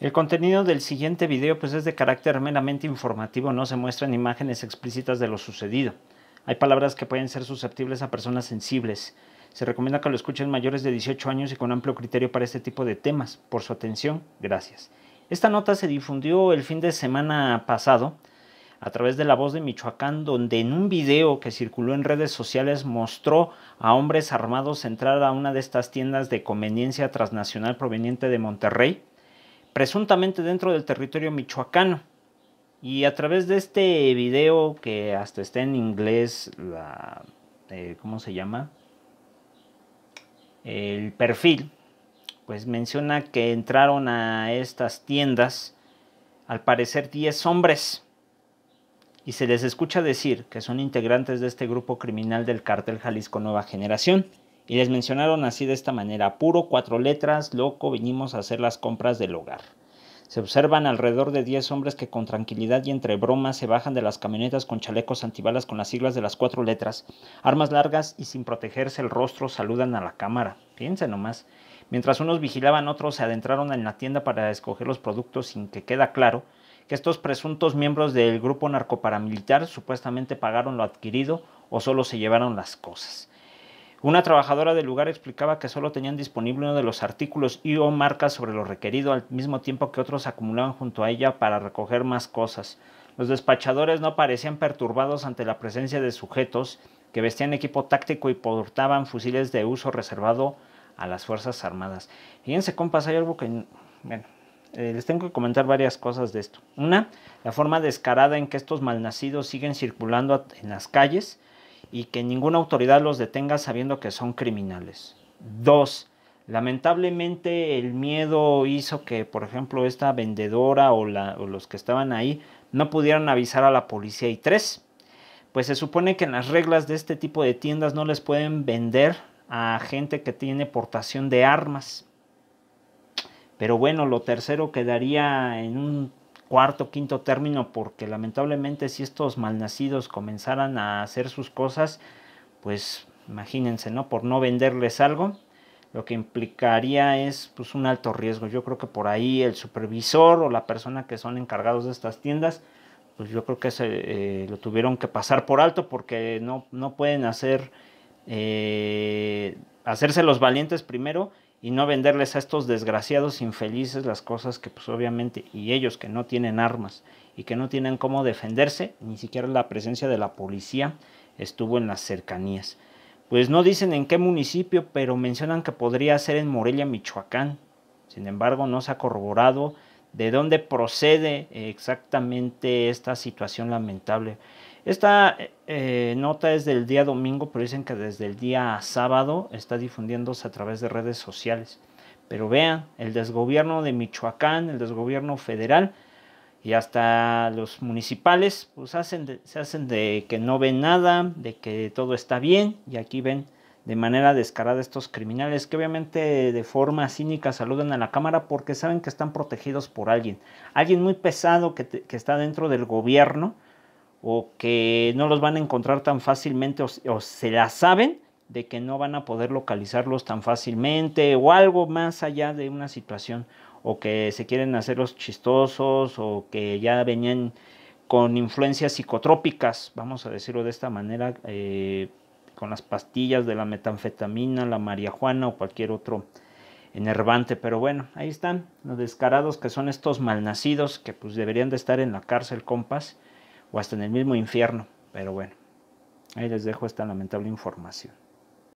El contenido del siguiente video pues, es de carácter meramente informativo, no se muestran imágenes explícitas de lo sucedido. Hay palabras que pueden ser susceptibles a personas sensibles. Se recomienda que lo escuchen mayores de 18 años y con amplio criterio para este tipo de temas. Por su atención, gracias. Esta nota se difundió el fin de semana pasado a través de La Voz de Michoacán, donde en un video que circuló en redes sociales mostró a hombres armados entrar a una de estas tiendas de conveniencia transnacional proveniente de Monterrey presuntamente dentro del territorio michoacano. Y a través de este video que hasta está en inglés, eh, ¿cómo se llama? El perfil, pues menciona que entraron a estas tiendas al parecer 10 hombres y se les escucha decir que son integrantes de este grupo criminal del cartel Jalisco Nueva Generación y les mencionaron así de esta manera, puro cuatro letras, loco, vinimos a hacer las compras del hogar. Se observan alrededor de 10 hombres que con tranquilidad y entre bromas se bajan de las camionetas con chalecos antibalas con las siglas de las cuatro letras, armas largas y sin protegerse el rostro saludan a la cámara. Piensen nomás. Mientras unos vigilaban, otros se adentraron en la tienda para escoger los productos sin que queda claro que estos presuntos miembros del grupo narcoparamilitar supuestamente pagaron lo adquirido o solo se llevaron las cosas. Una trabajadora del lugar explicaba que solo tenían disponible uno de los artículos y o marcas sobre lo requerido al mismo tiempo que otros acumulaban junto a ella para recoger más cosas. Los despachadores no parecían perturbados ante la presencia de sujetos que vestían equipo táctico y portaban fusiles de uso reservado a las Fuerzas Armadas. Fíjense, compas, hay algo que... Bueno, eh, les tengo que comentar varias cosas de esto. Una, la forma descarada en que estos malnacidos siguen circulando en las calles y que ninguna autoridad los detenga sabiendo que son criminales. Dos, lamentablemente el miedo hizo que, por ejemplo, esta vendedora o, los que estaban ahí no pudieran avisar a la policía. Y tres, pues se supone que en las reglas de este tipo de tiendas no les pueden vender a gente que tiene portación de armas. Pero bueno, lo tercero quedaría en un cuarto, quinto término, porque lamentablemente si estos malnacidos comenzaran a hacer sus cosas, pues imagínense, ¿no? Por no venderles algo, lo que implicaría es pues un alto riesgo. Yo creo que por ahí el supervisor o la persona que son encargados de estas tiendas, pues yo creo que se, eh, lo tuvieron que pasar por alto porque no, no pueden hacer, eh, hacerse los valientes primero y no venderles a estos desgraciados infelices las cosas que pues obviamente y ellos que no tienen armas y que no tienen cómo defenderse, ni siquiera la presencia de la policía estuvo en las cercanías. Pues no dicen en qué municipio, pero mencionan que podría ser en Morelia, Michoacán. Sin embargo, no se ha corroborado de dónde procede exactamente esta situación lamentable. Esta eh, nota es del día domingo, pero dicen que desde el día sábado está difundiéndose a través de redes sociales. Pero vean, el desgobierno de Michoacán, el desgobierno federal y hasta los municipales, pues hacen se hacen de que no ven nada, de que todo está bien y aquí ven de manera descarada estos criminales que obviamente de forma cínica saludan a la cámara porque saben que están protegidos por alguien, alguien muy pesado que está dentro del gobierno o que no los van a encontrar tan fácilmente o, se la saben de que no van a poder localizarlos tan fácilmente o algo más allá de una situación o que se quieren hacer los chistosos o que ya venían con influencias psicotrópicas, vamos a decirlo de esta manera, eh, con las pastillas de la metanfetamina, la marihuana o cualquier otro enervante. Pero bueno, ahí están los descarados que son estos malnacidos que pues deberían de estar en la cárcel, compas o hasta en el mismo infierno. Pero bueno, ahí les dejo esta lamentable información.